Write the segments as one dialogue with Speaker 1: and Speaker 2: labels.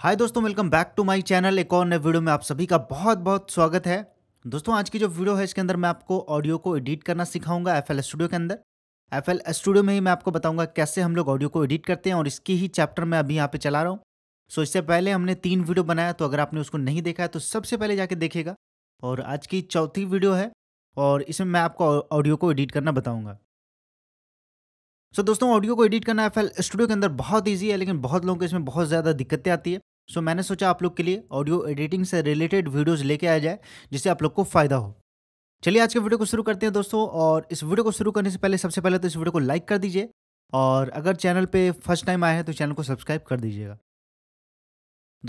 Speaker 1: हाय दोस्तों welcome back to my channel एक और नए वीडियो में आप सभी का बहुत बहुत स्वागत है दोस्तों आज की जो वीडियो है इसके अंदर मैं आपको ऑडियो को एडिट करना सिखाऊंगा एफ स्टूडियो के अंदर एफ स्टूडियो में ही मैं आपको बताऊंगा कैसे हम लोग ऑडियो को एडिट करते हैं और इसकी ही चैप्टर मैं अभी यहाँ पे चला रहा हूँ सो इससे पहले हमने तीन वीडियो बनाया तो अगर आपने उसको नहीं देखा है तो सबसे पहले जाके देखेगा और आज की चौथी वीडियो है और इसमें मैं आपको ऑडियो को एडिट करना बताऊँगा सो so, दोस्तों ऑडियो को एडिट करना एफ स्टूडियो के अंदर बहुत ईजी है लेकिन बहुत लोगों को इसमें बहुत ज़्यादा दिक्कतें आती है सो so, मैंने सोचा आप लोग के लिए ऑडियो एडिटिंग से रिलेटेड वीडियोस लेके आया जाए जिससे आप लोग को फ़ायदा हो चलिए आज के वीडियो को शुरू करते हैं दोस्तों और इस वीडियो को शुरू करने से पहले सबसे पहले तो इस वीडियो को लाइक कर दीजिए और अगर चैनल पर फर्स्ट टाइम आए हैं तो चैनल को सब्सक्राइब कर दीजिएगा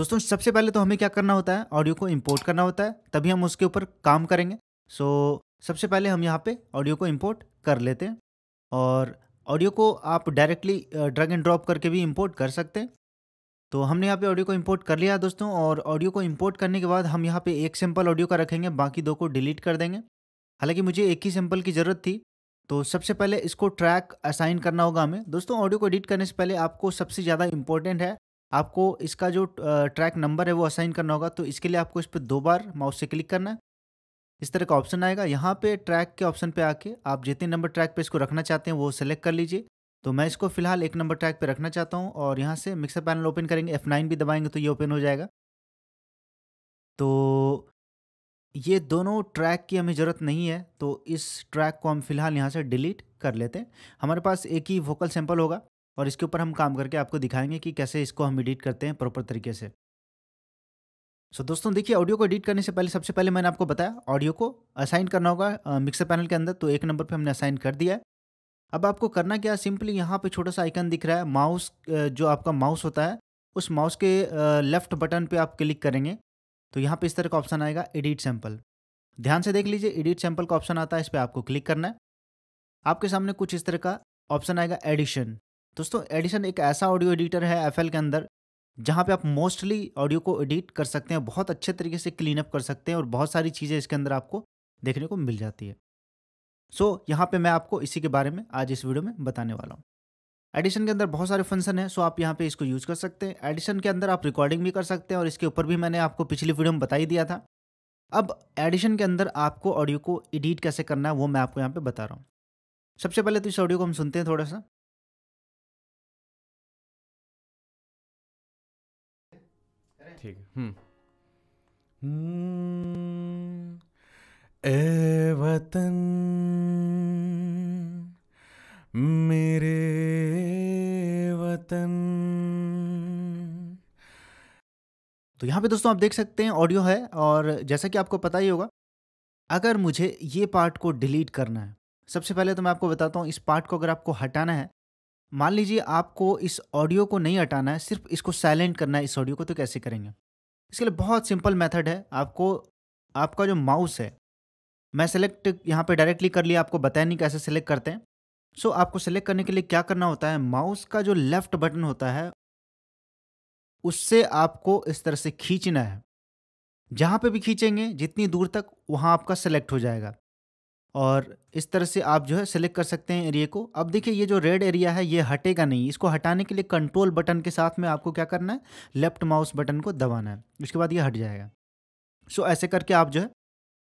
Speaker 1: दोस्तों सबसे पहले तो हमें क्या करना होता है ऑडियो को इम्पोर्ट करना होता है तभी हम उसके ऊपर काम करेंगे सो सबसे पहले हम यहाँ पर ऑडियो को इम्पोर्ट कर लेते हैं और ऑडियो को आप डायरेक्टली ड्रग एंड ड्रॉप करके भी इंपोर्ट कर सकते हैं तो हमने यहाँ पे ऑडियो को इंपोर्ट कर लिया दोस्तों और ऑडियो को इंपोर्ट करने के बाद हम यहाँ पे एक सैंपल ऑडियो का रखेंगे बाकी दो को डिलीट कर देंगे हालांकि मुझे एक ही सैंपल की ज़रूरत थी तो सबसे पहले इसको ट्रैक असाइन करना होगा हमें दोस्तों ऑडियो को एडिट करने से पहले आपको सबसे ज़्यादा इम्पोर्टेंट है आपको इसका जो ट्रैक नंबर है वो असाइन करना होगा तो इसके लिए आपको इस पर दो बार माउस से क्लिक करना है इस तरह का ऑप्शन आएगा यहाँ पे ट्रैक के ऑप्शन पे आके आप जितने नंबर ट्रैक पे इसको रखना चाहते हैं वो सेलेक्ट कर लीजिए तो मैं इसको फिलहाल एक नंबर ट्रैक पे रखना चाहता हूँ और यहाँ से मिक्सर पैनल ओपन करेंगे एफ नाइन भी दबाएंगे तो ये ओपन हो जाएगा तो ये दोनों ट्रैक की हमें ज़रूरत नहीं है तो इस ट्रैक को हम फिलहाल यहाँ से डिलीट कर लेते हैं हमारे पास एक ही वोकल सैंपल होगा और इसके ऊपर हम काम करके आपको दिखाएंगे कि कैसे इसको हम एडिट करते हैं प्रॉपर तरीके से सो so, दोस्तों देखिए ऑडियो को एडिट करने से पहले सबसे पहले मैंने आपको बताया ऑडियो को असाइन करना होगा मिक्सर पैनल के अंदर तो एक नंबर पे हमने असाइन कर दिया है अब आपको करना क्या सिंपली यहाँ पे छोटा सा आइकन दिख रहा है माउस जो आपका माउस होता है उस माउस के लेफ्ट बटन पे आप क्लिक करेंगे तो यहाँ पे इस तरह का ऑप्शन आएगा एडिट सैम्पल ध्यान से देख लीजिए एडिट सैम्पल का ऑप्शन आता है इस पर आपको क्लिक करना है आपके सामने कुछ इस तरह का ऑप्शन आएगा एडिशन दोस्तों एडिशन एक ऐसा ऑडियो एडिटर है एफ के अंदर जहाँ पे आप मोस्टली ऑडियो को एडिट कर सकते हैं बहुत अच्छे तरीके से क्लीन अप कर सकते हैं और बहुत सारी चीज़ें इसके अंदर आपको देखने को मिल जाती है सो so, यहाँ पे मैं आपको इसी के बारे में आज इस वीडियो में बताने वाला हूँ एडिशन के अंदर बहुत सारे फंक्शन हैं सो आप यहाँ पे इसको यूज़ कर सकते हैं एडिशन के अंदर आप रिकॉर्डिंग भी कर सकते हैं और इसके ऊपर भी मैंने आपको पिछली वीडियो में बता ही दिया था अब एडिशन के अंदर आपको ऑडियो को एडिट कैसे करना है वो मैं आपको यहाँ पर बता रहा हूँ सबसे पहले तो इस ऑडियो को हम सुनते हैं थोड़ा सा ठीक हम्म। हम्म। ए वतन मेरे वतन तो यहाँ पे दोस्तों आप देख सकते हैं ऑडियो है और जैसा कि आपको पता ही होगा अगर मुझे ये पार्ट को डिलीट करना है सबसे पहले तो मैं आपको बताता हूँ इस पार्ट को अगर आपको हटाना है मान लीजिए आपको इस ऑडियो को नहीं हटाना है सिर्फ इसको साइलेंट करना है इस ऑडियो को तो कैसे करेंगे इसके लिए बहुत सिंपल मेथड है आपको आपका जो माउस है मैं सेलेक्ट यहाँ पे डायरेक्टली कर लिया आपको बताया नहीं कैसे सेलेक्ट करते हैं सो so, आपको सेलेक्ट करने के लिए क्या करना होता है माउस का जो लेफ्ट बटन होता है उससे आपको इस तरह से खींचना है जहाँ पे भी खींचेंगे जितनी दूर तक वहाँ आपका सेलेक्ट हो जाएगा और इस तरह से आप जो है सेलेक्ट कर सकते हैं एरिया को अब देखिए ये जो रेड एरिया है ये हटेगा नहीं इसको हटाने के लिए कंट्रोल बटन के साथ में आपको क्या करना है लेफ्ट माउस बटन को दबाना है उसके बाद ये हट जाएगा सो ऐसे करके आप जो है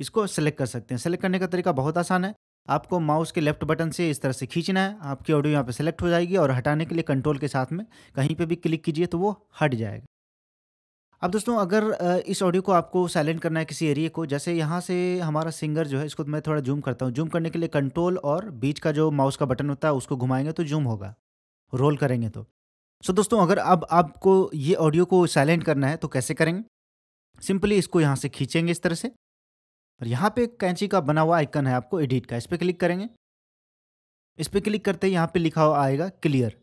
Speaker 1: इसको सेलेक्ट कर सकते हैं सेलेक्ट करने का तरीका बहुत आसान है आपको माउस के लेफ्ट बटन से इस तरह से खींचना है आपकी ऑडियो यहाँ पर सेलेक्ट हो जाएगी और हटाने के लिए कंट्रोल के साथ में कहीं पर भी क्लिक कीजिए तो वो हट जाएगा अब दोस्तों अगर इस ऑडियो को आपको साइलेंट करना है किसी एरिया को जैसे यहाँ से हमारा सिंगर जो है इसको मैं थोड़ा जूम करता हूँ जूम करने के लिए कंट्रोल और बीच का जो माउस का बटन होता है उसको घुमाएंगे तो जूम होगा रोल करेंगे तो सो so, दोस्तों अगर अब आपको ये ऑडियो को साइलेंट करना है तो कैसे करेंगे सिंपली इसको यहाँ से खींचेंगे इस तरह से और यहाँ पे कैंची का बना हुआ आइकन है आपको एडिट का इस पर क्लिक करेंगे इस पर क्लिक करते ही यहाँ पे लिखा हुआ आएगा क्लियर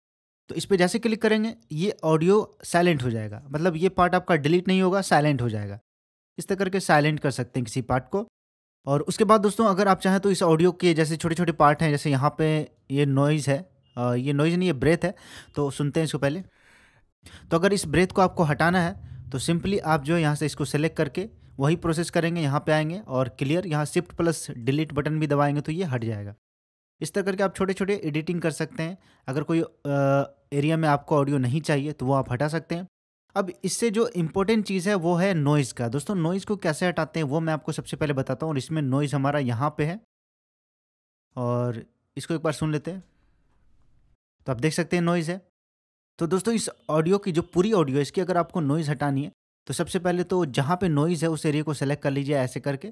Speaker 1: तो इस पर जैसे क्लिक करेंगे ये ऑडियो साइलेंट हो जाएगा मतलब ये पार्ट आपका डिलीट नहीं होगा साइलेंट हो जाएगा इस तरह करके साइलेंट कर सकते हैं किसी पार्ट को और उसके बाद दोस्तों अगर आप चाहें तो इस ऑडियो के जैसे छोटे छोटे पार्ट हैं जैसे यहाँ पे ये नॉइज़ है ये नॉइज़ नहीं ये ब्रेथ है तो सुनते हैं इसको पहले तो अगर इस ब्रेथ को आपको हटाना है तो सिंपली आप जो है यहाँ से इसको सेलेक्ट करके वही प्रोसेस करेंगे यहाँ पर आएंगे और क्लियर यहाँ शिफ्ट प्लस डिलीट बटन भी दबाएंगे तो ये हट जाएगा इस तरह करके आप छोटे छोटे एडिटिंग कर सकते हैं अगर कोई एरिया में आपको ऑडियो नहीं चाहिए तो वो आप हटा सकते हैं अब इससे जो इम्पोर्टेंट चीज़ है वो है नॉइज़ का दोस्तों नॉइज़ को कैसे हटाते हैं वो मैं आपको सबसे पहले बताता हूँ और इसमें नॉइज़ हमारा यहाँ पे है और इसको एक बार सुन लेते हैं तो आप देख सकते हैं नॉइज़ है तो दोस्तों इस ऑडियो की जो पूरी ऑडियो है इसकी अगर आपको नॉइज़ हटानी है तो सबसे पहले तो जहाँ पर नॉइज़ है उस एरिया को सेलेक्ट कर लीजिए ऐसे करके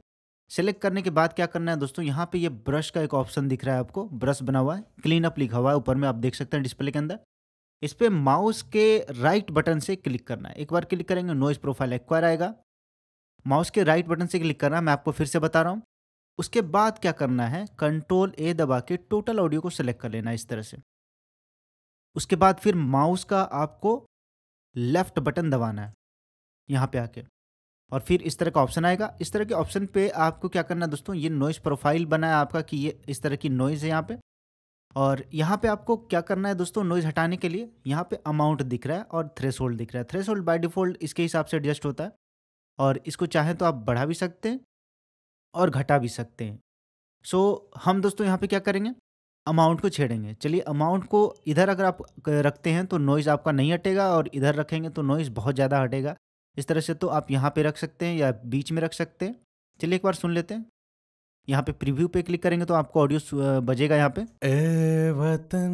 Speaker 1: सेलेक्ट करने के बाद क्या करना है दोस्तों यहाँ पर ये ब्रश का एक ऑप्शन दिख रहा है आपको ब्रश बना हुआ है क्लीन अप लिखा हुआ है ऊपर में आप देख सकते हैं डिस्प्ले के अंदर इस पर माउस के राइट बटन से क्लिक करना है एक बार क्लिक करेंगे नॉइज प्रोफाइल एक्वायर आएगा माउस के राइट बटन से क्लिक करना है मैं आपको फिर से बता रहा हूँ उसके बाद क्या करना है कंट्रोल ए दबा के टोटल ऑडियो को सिलेक्ट कर लेना इस तरह से उसके बाद फिर माउस का आपको लेफ्ट बटन दबाना है यहाँ पे आके और फिर इस तरह का ऑप्शन आएगा इस तरह के ऑप्शन पे आपको क्या करना है दोस्तों ये नॉइज़ प्रोफाइल बना है आपका कि ये इस तरह की नॉइज़ है यहाँ पे और यहाँ पे आपको क्या करना है दोस्तों नॉइज़ हटाने के लिए यहाँ पे अमाउंट दिख रहा है और थ्रेस दिख रहा है थ्रेस बाई डिफ़ॉल्ट इसके हिसाब से एडजस्ट होता है और इसको चाहें तो आप बढ़ा भी सकते हैं और घटा भी सकते हैं सो so, हम दोस्तों यहाँ पे क्या करेंगे अमाउंट को छेड़ेंगे चलिए अमाउंट को इधर अगर आप रखते हैं तो नॉइज़ आपका नहीं हटेगा और इधर रखेंगे तो नॉइज़ बहुत ज़्यादा हटेगा इस तरह से तो आप यहाँ पर रख सकते हैं या बीच में रख सकते हैं चलिए एक बार सुन लेते हैं यहाँ पे प्रीव्यू पे क्लिक करेंगे तो आपको ऑडियो बजेगा यहाँ पे ए वतन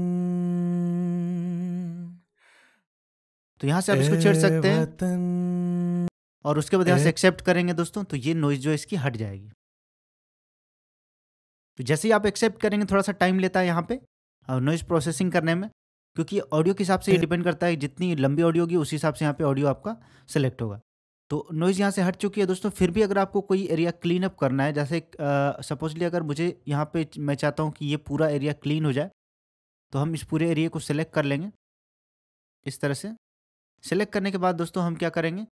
Speaker 1: तो यहाँ से आप इसको छेड़ सकते हैं और उसके बाद यहाँ से एक्सेप्ट करेंगे दोस्तों तो ये नॉइज जो इसकी हट जाएगी तो जैसे ही आप एक्सेप्ट करेंगे थोड़ा सा टाइम लेता है यहाँ पे और नॉइज प्रोसेसिंग करने में क्योंकि ऑडियो के हिसाब से ये डिपेंड करता है जितनी लंबी ऑडियो होगी उस हिसाब से यहाँ पे ऑडियो आपका सेलेक्ट होगा तो नॉइज़ यहाँ से हट चुकी है दोस्तों फिर भी अगर आपको कोई एरिया क्लीन अप करना है जैसे सपोजली अगर मुझे यहाँ पे मैं चाहता हूँ कि ये पूरा एरिया क्लीन हो जाए तो हम इस पूरे एरिया को सिलेक्ट कर लेंगे इस तरह से सिलेक्ट करने के बाद दोस्तों हम क्या करेंगे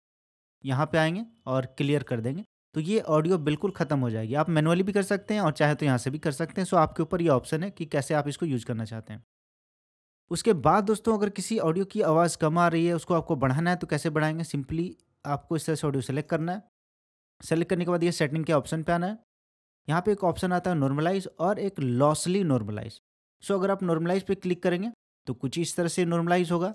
Speaker 1: यहाँ पे आएंगे और क्लियर कर देंगे तो ये ऑडियो बिल्कुल ख़त्म हो जाएगी आप मैनुअली भी कर सकते हैं और चाहे तो यहाँ से भी कर सकते हैं सो आपके ऊपर ये ऑप्शन है कि कैसे आप इसको यूज़ करना चाहते हैं उसके बाद दोस्तों अगर किसी ऑडियो की आवाज़ कम आ रही है उसको आपको बढ़ाना है तो कैसे बढ़ाएंगे सिंपली आपको इस तरह से ऑडियो सेलेक्ट करना है सेलेक्ट करने के बाद ये सेटिंग के ऑप्शन पे आना है यहाँ पे एक ऑप्शन आता है नॉर्मलाइज और एक लॉसली नॉर्मलाइज सो अगर आप नॉर्मलाइज पे क्लिक करेंगे तो कुछ इस तरह से नॉर्मलाइज होगा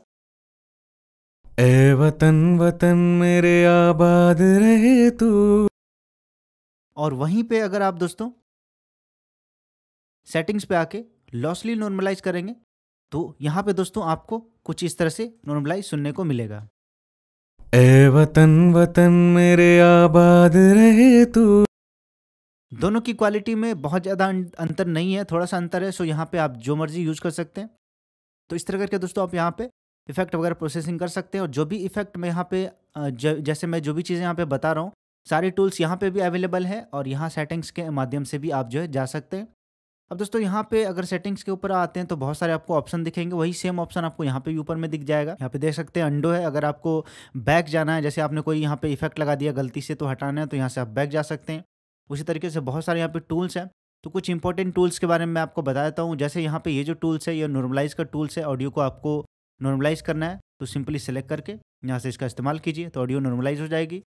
Speaker 1: ए वतन वतन मेरे आबाद रहे तू और वहीं पे अगर आप दोस्तों सेटिंग्स पे आके लॉसली नॉर्मलाइज करेंगे तो यहाँ पे दोस्तों आपको कुछ इस तरह से नॉर्मलाइज सुनने को मिलेगा ए वतन वतन मेरे आबाद रहे तू दोनों की क्वालिटी में बहुत ज़्यादा अं-, अंतर नहीं है थोड़ा सा अंतर है सो यहाँ पे आप जो मर्जी यूज़ कर सकते हैं तो इस तरह करके दोस्तों आप यहाँ पे इफेक्ट वगैरह प्रोसेसिंग कर सकते हैं और जो भी इफेक्ट मैं यहाँ पे जैसे मैं जो भी चीज़ें यहाँ पे बता रहा हूँ सारी टूल्स यहाँ पे भी अवेलेबल है और यहाँ सेटिंग्स के माध्यम से भी आप जो है जा सकते हैं अब दोस्तों यहाँ पे अगर सेटिंग्स के ऊपर आते हैं तो बहुत सारे आपको ऑप्शन दिखेंगे वही सेम ऑप्शन आपको यहाँ पे भी ऊपर में दिख जाएगा यहाँ पे देख सकते हैं अंडो है अगर आपको बैक जाना है जैसे आपने कोई यहाँ पे इफेक्ट लगा दिया गलती से तो हटाना है तो यहाँ से आप बैक जा सकते हैं उसी तरीके से बहुत सारे यहाँ पे टूल्स हैं तो कुछ इंपॉर्टेंट टूल्स के बारे में मैं आपको बता देता हूँ जैसे यहाँ पे ये जो टूल्स है ये नॉर्मलाइज का टूल्स है ऑडियो को आपको नॉर्मलाइज करना है तो सिंपली सेलेक्ट करके यहाँ से इसका इस्तेमाल कीजिए तो ऑडियो नॉर्मलाइज हो जाएगी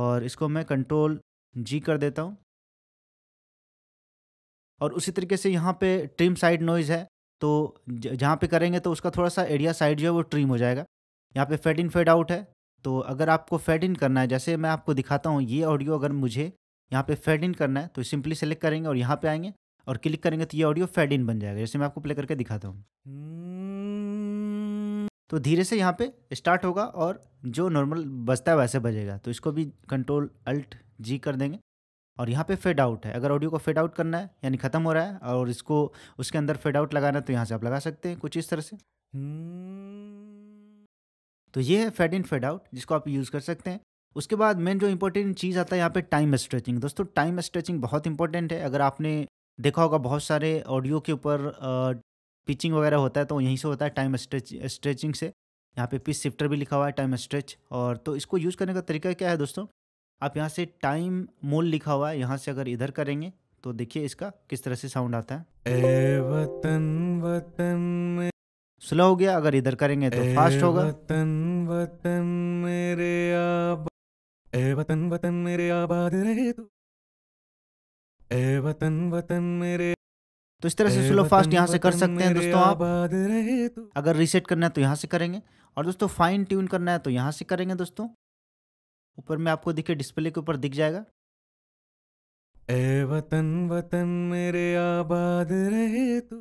Speaker 1: और इसको मैं कंट्रोल जी कर देता हूँ और उसी तरीके से यहाँ पे ट्रिम साइड नॉइज़ है तो जहाँ पे करेंगे तो उसका थोड़ा सा एरिया साइड जो है वो ट्रिम हो जाएगा यहाँ पे फेड इन फेड आउट है तो अगर आपको फेड इन करना है जैसे मैं आपको दिखाता हूँ ये ऑडियो अगर मुझे यहाँ पे फेड इन करना है तो सिंपली सेलेक्ट करेंगे और यहाँ पे आएंगे और क्लिक करेंगे तो ये ऑडियो फेड इन बन जाएगा जैसे मैं आपको प्ले करके दिखाता हूँ hmm. तो धीरे से यहाँ पे स्टार्ट होगा और जो नॉर्मल बजता है वैसे बजेगा तो इसको भी कंट्रोल अल्ट जी कर देंगे और यहाँ पे फेड आउट है अगर ऑडियो को फेड आउट करना है यानी ख़त्म हो रहा है और इसको उसके अंदर फेड आउट लगाना है तो यहाँ से आप लगा सकते हैं कुछ इस तरह से तो ये है फेड इन फेड आउट जिसको आप यूज़ कर सकते हैं उसके बाद मेन जो इंपॉर्टेंट चीज़ आता है यहाँ पे टाइम स्ट्रेचिंग दोस्तों टाइम स्ट्रेचिंग बहुत इंपॉर्टेंट है अगर आपने देखा होगा बहुत सारे ऑडियो के ऊपर पिचिंग वगैरह होता है तो यहीं से होता है टाइम स्ट्रेचिंग से यहाँ पे पिच शिफ्टर भी लिखा हुआ है टाइम स्ट्रेच और तो इसको यूज़ करने का तरीका क्या है दोस्तों आप यहाँ से टाइम मोल लिखा हुआ है यहाँ से अगर इधर करेंगे तो देखिए इसका किस तरह से साउंड आता है ए वतन वतन स्लो हो गया अगर इधर करेंगे तो फास्ट होगा वतन वतन मेरे आबाद ए वतन वतन मेरे आबाद रहे तू ए वतन वतन मेरे तो इस तरह से स्लो फास्ट यहाँ से कर सकते हैं दोस्तों आप अगर रीसेट करना है तो यहाँ से करेंगे और दोस्तों फाइन ट्यून करना है तो यहाँ से करेंगे दोस्तों ऊपर में आपको दिखे डिस्प्ले के ऊपर दिख जाएगा ए वतन वतन मेरे आबाद रहे तू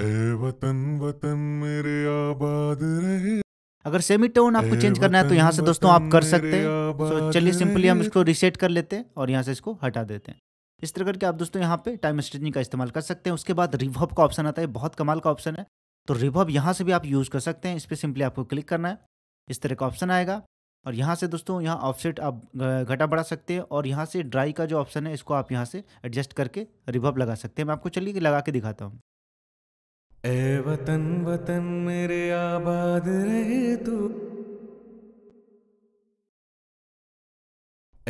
Speaker 1: ए वतन वतन मेरे आबाद रहे अगर सेमी टोन आपको चेंज करना है तो यहाँ से दोस्तों आप कर सकते हैं तो चलिए सिंपली हम इसको रिसेट कर लेते हैं और यहाँ से इसको हटा देते हैं इस तरह करके आप दोस्तों यहाँ पे टाइम स्ट्रेचिंग का इस्तेमाल कर सकते हैं उसके बाद रिवॉब का ऑप्शन आता है बहुत कमाल का ऑप्शन है तो रिवॉब यहाँ से भी आप यूज़ कर सकते हैं इस पर सिंपली आपको क्लिक करना है इस तरह का ऑप्शन आएगा और यहाँ से दोस्तों यहाँ ऑफसेट आप घटा बढ़ा सकते हैं और यहाँ से ड्राई का जो ऑप्शन है इसको आप यहाँ से एडजस्ट करके रिवर्ब लगा सकते हैं मैं आपको चलिए लगा के दिखाता हूँ ए वतन वतन मेरे आबाद रहे तू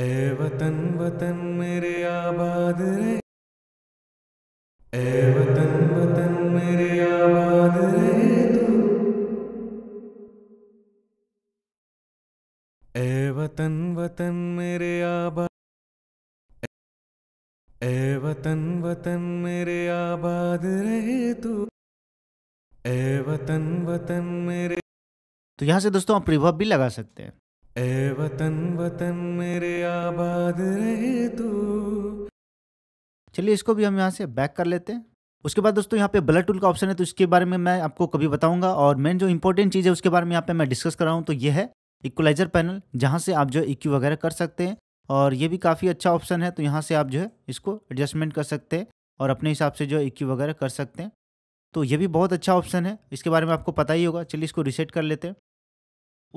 Speaker 1: ए वतन वतन मेरे आबाद रहे ए ए वतन वतन मेरे आबाद ए वतन वतन मेरे आबाद रहे तू ए वतन वतन मेरे तो यहाँ से दोस्तों आप प्रभाव भी लगा सकते हैं ए वतन वतन मेरे आबाद रहे तू चलिए इसको भी हम यहाँ से बैक कर लेते हैं उसके बाद दोस्तों यहाँ पे ब्लड टूल का ऑप्शन है तो इसके बारे में मैं आपको कभी बताऊंगा और मेन जो इंपॉर्टेंट चीज़ है उसके बारे में यहाँ पे मैं डिस्कस कर रहा हूँ तो ये है इक्वलाइजर पैनल जहाँ से आप जो है e इक्यू वगैरह कर सकते हैं और ये भी काफ़ी अच्छा ऑप्शन है तो यहाँ से आप जो है इसको एडजस्टमेंट कर सकते हैं और अपने हिसाब से जो है e इक्यू वगैरह कर सकते हैं तो ये भी बहुत अच्छा ऑप्शन है इसके बारे में आपको पता ही होगा चलिए इसको रिसेट कर लेते हैं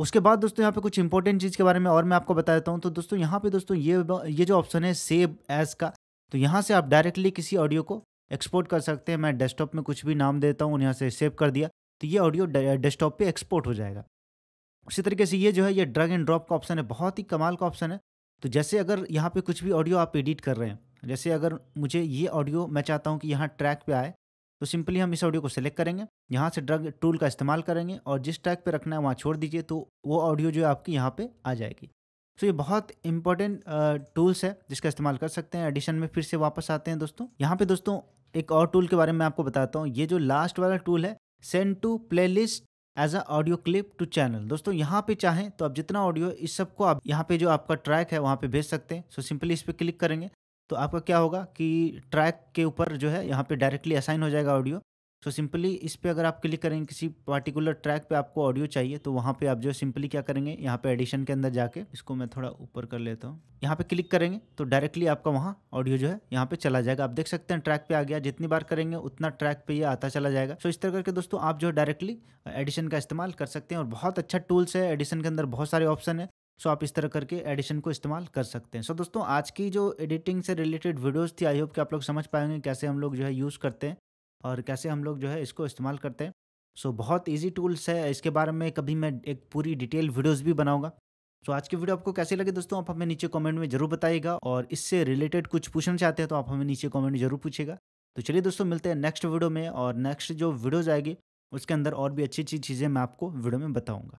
Speaker 1: उसके बाद दोस्तों यहाँ पे कुछ इंपॉर्टेंट चीज़ के बारे में और मैं आपको बता देता हूँ तो दोस्तों यहाँ पे दोस्तों ये ये जो ऑप्शन है सेव एज का तो यहाँ से आप डायरेक्टली किसी ऑडियो को एक्सपोर्ट कर सकते हैं मैं डेस्कटॉप में कुछ भी नाम देता हूँ यहाँ से सेव कर दिया तो ये ऑडियो डेस्कटॉप पे एक्सपोर्ट हो जाएगा उसी तरीके से ये जो है ये ड्रग एंड ड्रॉप का ऑप्शन है बहुत ही कमाल का ऑप्शन है तो जैसे अगर यहाँ पे कुछ भी ऑडियो आप एडिट कर रहे हैं जैसे अगर मुझे ये ऑडियो मैं चाहता हूँ कि यहाँ ट्रैक पे आए तो सिंपली हम इस ऑडियो को सिलेक्ट करेंगे यहाँ से ड्रग टूल का इस्तेमाल करेंगे और जिस ट्रैक पे रखना है वहाँ छोड़ दीजिए तो वो ऑडियो जो है आपकी यहाँ पे आ जाएगी तो ये बहुत इंपॉर्टेंट टूल्स है जिसका इस्तेमाल कर सकते हैं एडिशन में फिर से वापस आते हैं दोस्तों यहाँ पे दोस्तों एक और टूल के बारे में आपको बताता हूँ ये जो लास्ट वाला टूल है send to playlist as a audio clip to channel दोस्तों यहाँ पे चाहें तो आप जितना ऑडियो इस सब को आप यहाँ पे जो आपका ट्रैक है वहाँ पे भेज सकते हैं सो सिंपली इस पर क्लिक करेंगे तो आपका क्या होगा कि ट्रैक के ऊपर जो है यहाँ पे डायरेक्टली असाइन हो जाएगा ऑडियो सो सिंपली इस पर अगर आप क्लिक करेंगे किसी पर्टिकुलर ट्रैक पे आपको ऑडियो चाहिए तो वहाँ पे आप जो सिंपली क्या करेंगे यहाँ पे एडिशन के अंदर जाके इसको मैं थोड़ा ऊपर कर लेता हूँ यहाँ पे क्लिक करेंगे तो डायरेक्टली आपका वहाँ ऑडियो जो है यहाँ पे चला जाएगा आप देख सकते हैं ट्रैक पे आ गया जितनी बार करेंगे उतना ट्रैक पे ये आता चला जाएगा सो इस तरह करके दोस्तों आप जो है डायरेक्टली एडिशन का इस्तेमाल कर सकते हैं और बहुत अच्छा टूल्स है एडिशन के अंदर बहुत सारे ऑप्शन है सो so, आप इस तरह करके एडिशन को इस्तेमाल कर सकते हैं सो so, दोस्तों आज की जो एडिटिंग से रिलेटेड वीडियोस थी आई होप कि आप लोग समझ पाएंगे कैसे हम लोग जो है यूज़ करते हैं और कैसे हम लोग जो है इसको इस्तेमाल करते हैं सो so, बहुत ईजी टूल्स है इसके बारे में कभी मैं एक पूरी डिटेल वीडियोस भी बनाऊंगा तो so, आज की वीडियो आपको कैसे लगे दोस्तों आप हमें नीचे कमेंट में जरूर बताइएगा और इससे रिलेटेड कुछ पूछना चाहते हैं तो आप हमें नीचे कमेंट जरूर पूछेगा तो चलिए दोस्तों मिलते हैं नेक्स्ट वीडियो में और नेक्स्ट जो वीडियोज़ आएगी उसके अंदर और भी अच्छी अच्छी चीज़ें मैं आपको वीडियो में बताऊँगा